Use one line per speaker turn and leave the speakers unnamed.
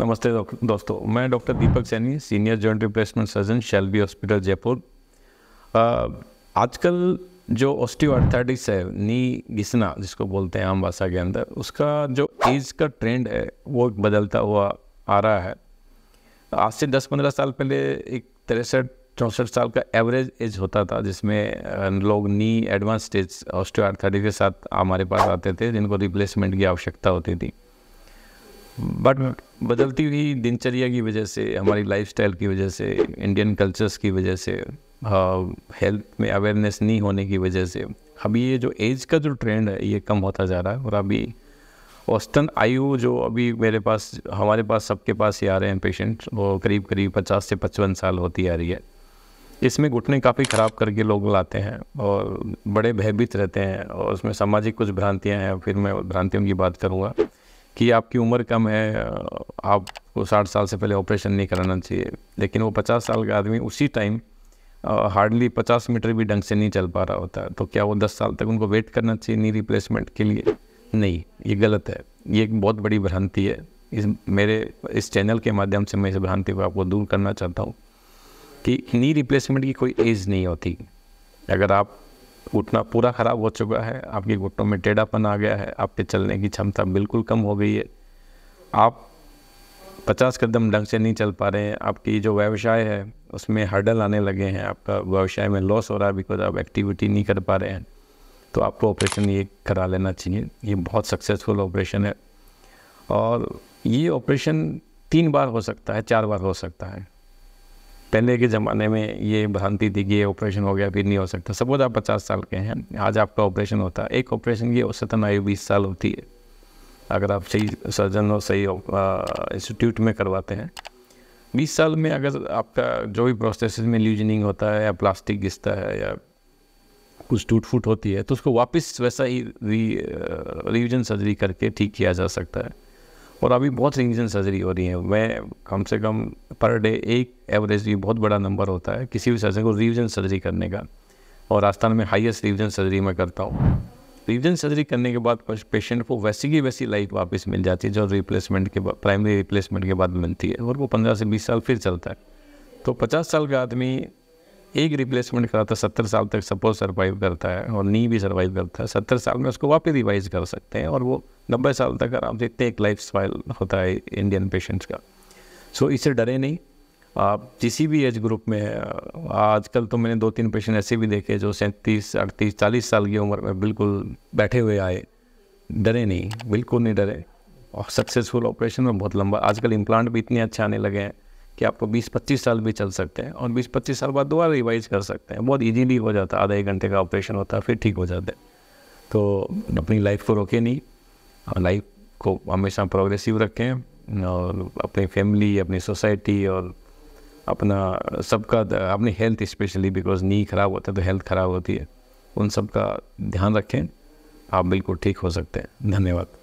नमस्ते दोस्तों मैं doctor Deepak Saini senior joint replacement surgeon Shalby hospital Jaipur आजकल जो ऑस्टियोआर्थाइटिस है नी घिसना जिसको बोलते हैं आम भाषा के अंदर उसका जो एज का ट्रेंड है वो बदलता हुआ आ रहा है आज से 10-15 साल पहले एक तिरसठ चौंसठ साल का एवरेज एज होता था जिसमें लोग नी एडवांस स्टेज ऑस्टियोआर्थाइटिस के साथ हमारे पास आते थे जिनको रिप्लेसमेंट की आवश्यकता होती थी बट बदलती हुई दिनचर्या की वजह से हमारी लाइफ की वजह से इंडियन कल्चर्स की वजह से हेल्थ हाँ, में अवेयरनेस नहीं होने की वजह से अभी ये जो एज का जो ट्रेंड है ये कम होता जा रहा है और अभी औसतन आयु जो अभी मेरे पास हमारे पास सबके पास ही आ रहे हैं पेशेंट वो करीब करीब पचास से पचपन साल होती आ रही है इसमें घुटने काफ़ी ख़राब करके लोग लाते हैं और बड़े भयभीत रहते हैं और उसमें सामाजिक कुछ भ्रांतियाँ हैं फिर मैं भ्रांतियों की बात करूँगा कि आपकी उम्र कम है आपको साठ साल से पहले ऑपरेशन नहीं कराना चाहिए लेकिन वो पचास साल का आदमी उसी टाइम हार्डली पचास मीटर भी ढंग से नहीं चल पा रहा होता तो क्या वो दस साल तक उनको वेट करना चाहिए नी रिप्लेसमेंट के लिए नहीं ये गलत है ये एक बहुत बड़ी भ्रांति है इस मेरे इस चैनल के माध्यम से मैं इस भ्रांति को आपको दूर करना चाहता हूँ कि नी रिप्लेसमेंट की कोई एज नहीं होती अगर आप घुटना पूरा ख़राब हो चुका है आपके घुटनों में टेढ़ापन आ गया है आपके चलने की क्षमता बिल्कुल कम हो गई है आप पचास कदम ढंग से नहीं चल पा रहे हैं आपकी जो व्यवसाय है उसमें हर्डल आने लगे हैं आपका व्यवसाय में लॉस हो रहा है बिकॉज आप एक्टिविटी नहीं कर पा रहे हैं तो आपको ऑपरेशन ये करा लेना चाहिए ये बहुत सक्सेसफुल ऑपरेशन है और ये ऑपरेशन तीन बार हो सकता है चार बार हो सकता है पहले के ज़माने में ये भ्रांति थी कि ये ऑपरेशन हो गया फिर नहीं हो सकता सपोज आप पचास साल के हैं आज आपका ऑपरेशन होता है एक ऑपरेशन की औसतन आयु बीस साल होती है अगर आप सही सर्जन और सही इंस्टीट्यूट में करवाते हैं बीस साल में अगर आपका जो भी प्रोसेस में ल्यूजनिंग होता है या प्लास्टिक घिसता है या कुछ टूट फूट होती है तो उसको वापस वैसा ही री सर्जरी करके ठीक किया जा सकता है और अभी बहुत सी इंजन सर्जरी हो रही है मैं कम से कम पर डे एक एवरेज भी बहुत बड़ा नंबर होता है किसी भी सर्जन को रिविजन सर्जरी करने का और राजस्थान में हाईएस्ट रिविजन सर्जरी मैं करता हूँ रिविजन सर्जरी करने के बाद पेशेंट को वैसी की वैसी लाइफ वापस मिल जाती है जो रिप्लेसमेंट के बाद प्राइमरी रिप्लेसमेंट के बाद मिलती है और वो पंद्रह से बीस साल फिर चलता है तो पचास साल का आदमी एक रिप्लेसमेंट कराता तो सत्तर साल तक सपोज सर्वाइव करता है और नी भी सर्वाइव करता है सत्तर साल में उसको वापस रिवाइज कर सकते हैं और वो नब्बे साल तक आराम से इतने एक लाइफ स्टाइल होता है इंडियन पेशेंट्स का सो so, इससे डरे नहीं आप जिस भी एज ग्रुप में आजकल तो मैंने दो तीन पेशेंट ऐसे भी देखे जो सैंतीस अड़तीस चालीस साल की उम्र में बिल्कुल बैठे हुए आए डरे नहीं बिल्कुल नहीं डरे और सक्सेसफुल ऑपरेशन में बहुत लंबा आजकल इम्प्लांट भी इतने अच्छे आने लगे हैं कि आपको 20-25 साल भी चल सकते हैं और 20-25 साल बाद दोबारा रिवाइज कर सकते हैं बहुत इजीली हो जाता है आधा एक घंटे का ऑपरेशन होता है फिर ठीक हो जाते हैं तो अपनी लाइफ को रोके नहीं और लाइफ को हमेशा प्रोग्रेसिव रखें और अपनी फैमिली अपनी सोसाइटी और अपना सबका अपनी हेल्थ स्पेशली बिकॉज नी खराब होता है तो हेल्थ खराब होती है उन सब का ध्यान रखें आप बिल्कुल ठीक हो सकते हैं धन्यवाद